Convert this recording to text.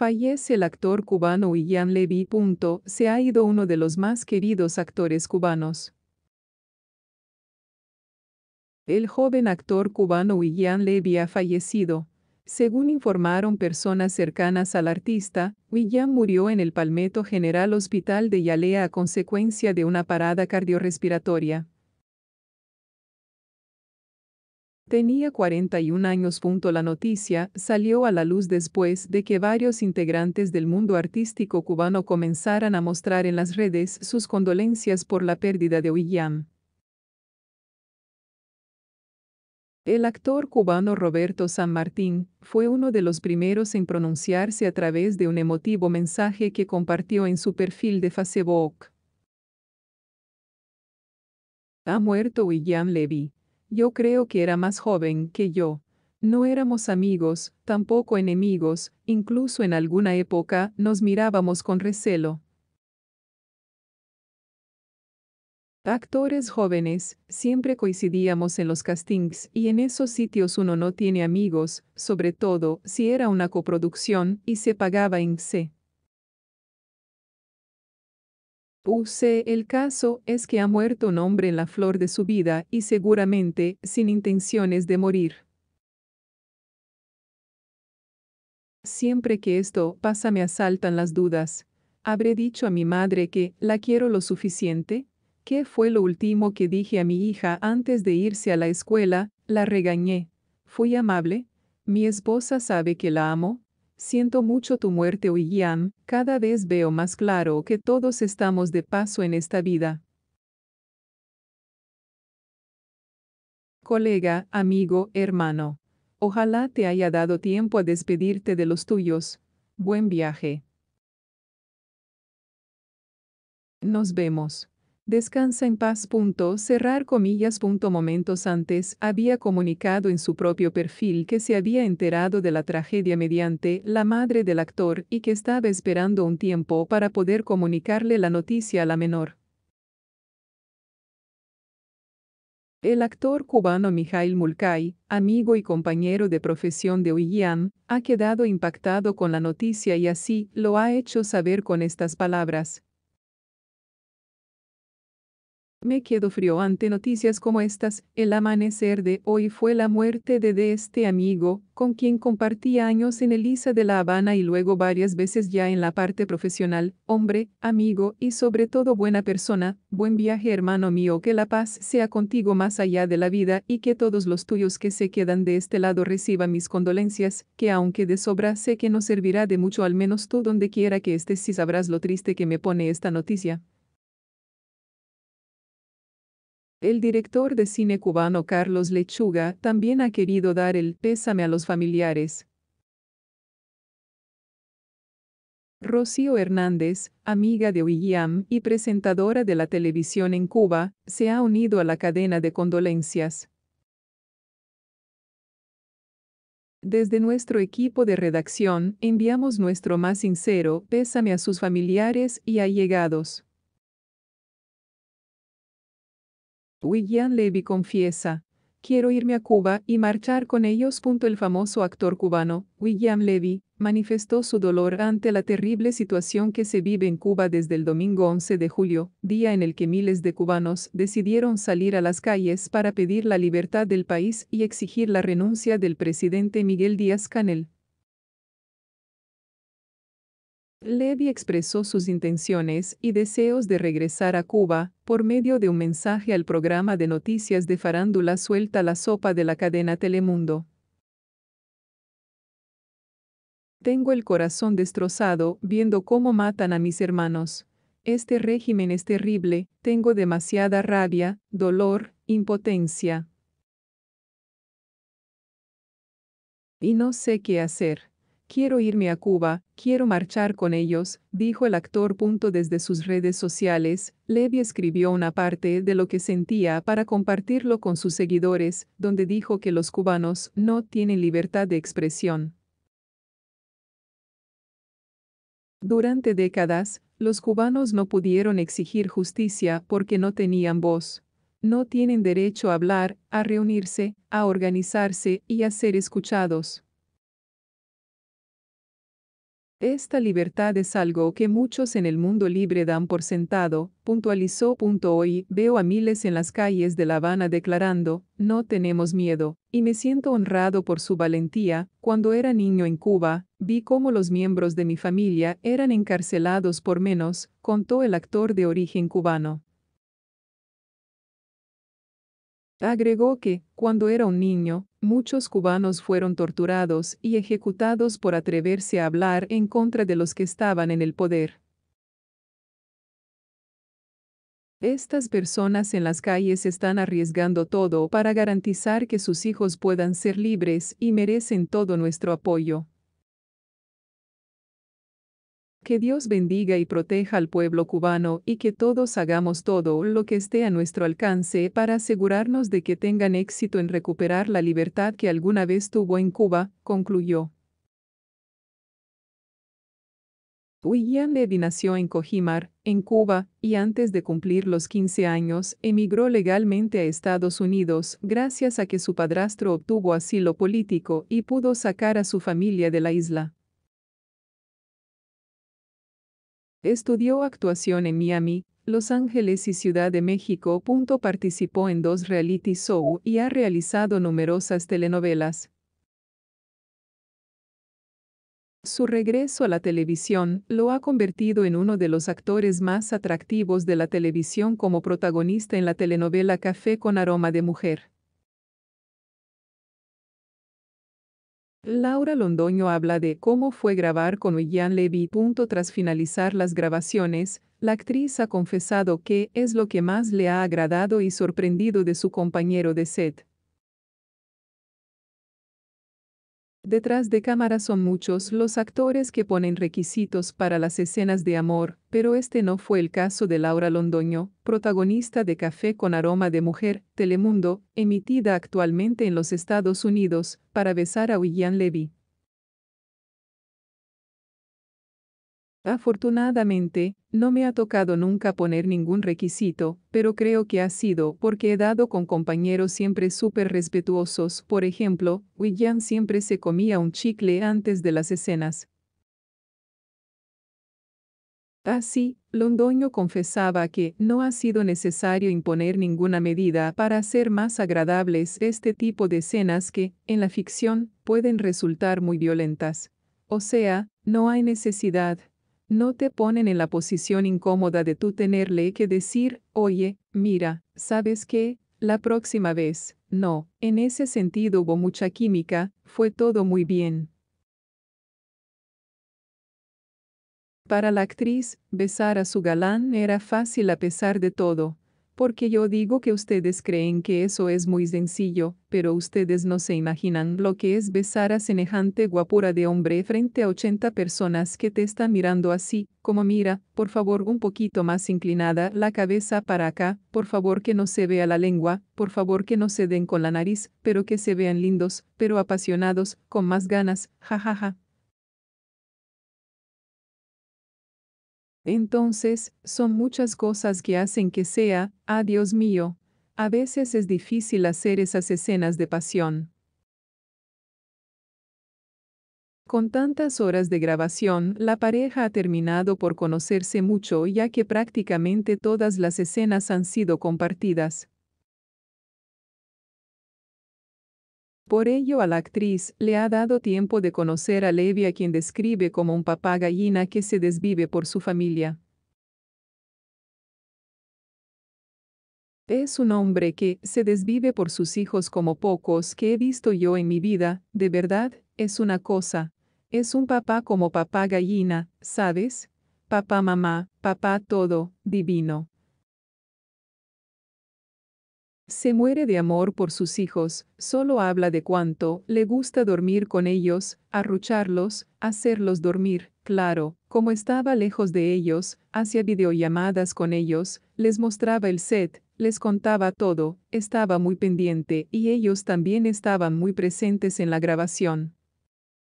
Fallece el actor cubano William Levy. Se ha ido uno de los más queridos actores cubanos. El joven actor cubano William Levy ha fallecido. Según informaron personas cercanas al artista, William murió en el Palmetto General Hospital de Yalea a consecuencia de una parada cardiorrespiratoria. Tenía 41 años. La noticia salió a la luz después de que varios integrantes del mundo artístico cubano comenzaran a mostrar en las redes sus condolencias por la pérdida de William. El actor cubano Roberto San Martín fue uno de los primeros en pronunciarse a través de un emotivo mensaje que compartió en su perfil de Facebook. Ha muerto William Levy yo creo que era más joven que yo. No éramos amigos, tampoco enemigos, incluso en alguna época nos mirábamos con recelo. Actores jóvenes, siempre coincidíamos en los castings y en esos sitios uno no tiene amigos, sobre todo si era una coproducción y se pagaba en C. Use el caso es que ha muerto un hombre en la flor de su vida y seguramente sin intenciones de morir. Siempre que esto pasa me asaltan las dudas. ¿Habré dicho a mi madre que la quiero lo suficiente? ¿Qué fue lo último que dije a mi hija antes de irse a la escuela? La regañé. ¿Fui amable? Mi esposa sabe que la amo. Siento mucho tu muerte William, cada vez veo más claro que todos estamos de paso en esta vida. Colega, amigo, hermano. Ojalá te haya dado tiempo a despedirte de los tuyos. Buen viaje. Nos vemos. Descansa en paz. cerrar comillas. momentos antes, había comunicado en su propio perfil que se había enterado de la tragedia mediante la madre del actor y que estaba esperando un tiempo para poder comunicarle la noticia a la menor. El actor cubano Mijail Mulcay, amigo y compañero de profesión de Uyian, ha quedado impactado con la noticia y así lo ha hecho saber con estas palabras. Me quedo frío ante noticias como estas. El amanecer de hoy fue la muerte de, de, este amigo, con quien compartí años en Elisa de la Habana y luego varias veces ya en la parte profesional, hombre, amigo y sobre todo buena persona, buen viaje hermano mío, que la paz sea contigo más allá de la vida y que todos los tuyos que se quedan de este lado reciban mis condolencias, que aunque de sobra sé que no servirá de mucho al menos tú donde quiera que estés si sabrás lo triste que me pone esta noticia. El director de cine cubano Carlos Lechuga también ha querido dar el pésame a los familiares. Rocío Hernández, amiga de William y presentadora de la televisión en Cuba, se ha unido a la cadena de condolencias. Desde nuestro equipo de redacción enviamos nuestro más sincero pésame a sus familiares y allegados. William Levy confiesa, quiero irme a Cuba y marchar con ellos. El famoso actor cubano, William Levy, manifestó su dolor ante la terrible situación que se vive en Cuba desde el domingo 11 de julio, día en el que miles de cubanos decidieron salir a las calles para pedir la libertad del país y exigir la renuncia del presidente Miguel Díaz Canel. Levy expresó sus intenciones y deseos de regresar a Cuba por medio de un mensaje al programa de noticias de farándula Suelta la Sopa de la cadena Telemundo. Tengo el corazón destrozado viendo cómo matan a mis hermanos. Este régimen es terrible, tengo demasiada rabia, dolor, impotencia. Y no sé qué hacer. Quiero irme a Cuba, quiero marchar con ellos, dijo el actor. Desde sus redes sociales, Levy escribió una parte de lo que sentía para compartirlo con sus seguidores, donde dijo que los cubanos no tienen libertad de expresión. Durante décadas, los cubanos no pudieron exigir justicia porque no tenían voz. No tienen derecho a hablar, a reunirse, a organizarse y a ser escuchados. Esta libertad es algo que muchos en el mundo libre dan por sentado, puntualizó. Hoy veo a miles en las calles de La Habana declarando, no tenemos miedo, y me siento honrado por su valentía. Cuando era niño en Cuba, vi cómo los miembros de mi familia eran encarcelados por menos, contó el actor de origen cubano. Agregó que, cuando era un niño, Muchos cubanos fueron torturados y ejecutados por atreverse a hablar en contra de los que estaban en el poder. Estas personas en las calles están arriesgando todo para garantizar que sus hijos puedan ser libres y merecen todo nuestro apoyo. Que Dios bendiga y proteja al pueblo cubano y que todos hagamos todo lo que esté a nuestro alcance para asegurarnos de que tengan éxito en recuperar la libertad que alguna vez tuvo en Cuba, concluyó. William Levy nació en Cojimar, en Cuba, y antes de cumplir los 15 años, emigró legalmente a Estados Unidos gracias a que su padrastro obtuvo asilo político y pudo sacar a su familia de la isla. Estudió actuación en Miami, Los Ángeles y Ciudad de México. Participó en dos reality show y ha realizado numerosas telenovelas. Su regreso a la televisión lo ha convertido en uno de los actores más atractivos de la televisión como protagonista en la telenovela Café con aroma de mujer. Laura Londoño habla de cómo fue grabar con William Levy. Tras finalizar las grabaciones, la actriz ha confesado que es lo que más le ha agradado y sorprendido de su compañero de set. Detrás de cámara son muchos los actores que ponen requisitos para las escenas de amor, pero este no fue el caso de Laura Londoño, protagonista de Café con Aroma de Mujer, Telemundo, emitida actualmente en los Estados Unidos, para besar a William Levy. Afortunadamente, no me ha tocado nunca poner ningún requisito, pero creo que ha sido porque he dado con compañeros siempre súper respetuosos. Por ejemplo, William siempre se comía un chicle antes de las escenas. Así, ah, Londoño confesaba que no ha sido necesario imponer ninguna medida para hacer más agradables este tipo de escenas que, en la ficción, pueden resultar muy violentas. O sea, no hay necesidad, no te ponen en la posición incómoda de tú tenerle que decir, oye, mira, ¿sabes qué? La próxima vez, no, en ese sentido hubo mucha química, fue todo muy bien. Para la actriz, besar a su galán era fácil a pesar de todo porque yo digo que ustedes creen que eso es muy sencillo, pero ustedes no se imaginan lo que es besar a semejante guapura de hombre frente a 80 personas que te están mirando así, como mira, por favor un poquito más inclinada la cabeza para acá, por favor que no se vea la lengua, por favor que no se den con la nariz, pero que se vean lindos, pero apasionados, con más ganas, jajaja, ja, ja. Entonces, son muchas cosas que hacen que sea, ah Dios mío, a veces es difícil hacer esas escenas de pasión. Con tantas horas de grabación, la pareja ha terminado por conocerse mucho ya que prácticamente todas las escenas han sido compartidas. Por ello a la actriz le ha dado tiempo de conocer a Levi a quien describe como un papá gallina que se desvive por su familia. Es un hombre que se desvive por sus hijos como pocos que he visto yo en mi vida, de verdad, es una cosa. Es un papá como papá gallina, ¿sabes? Papá mamá, papá todo, divino. Se muere de amor por sus hijos, solo habla de cuánto le gusta dormir con ellos, arrucharlos, hacerlos dormir, claro, como estaba lejos de ellos, hacía videollamadas con ellos, les mostraba el set, les contaba todo, estaba muy pendiente y ellos también estaban muy presentes en la grabación.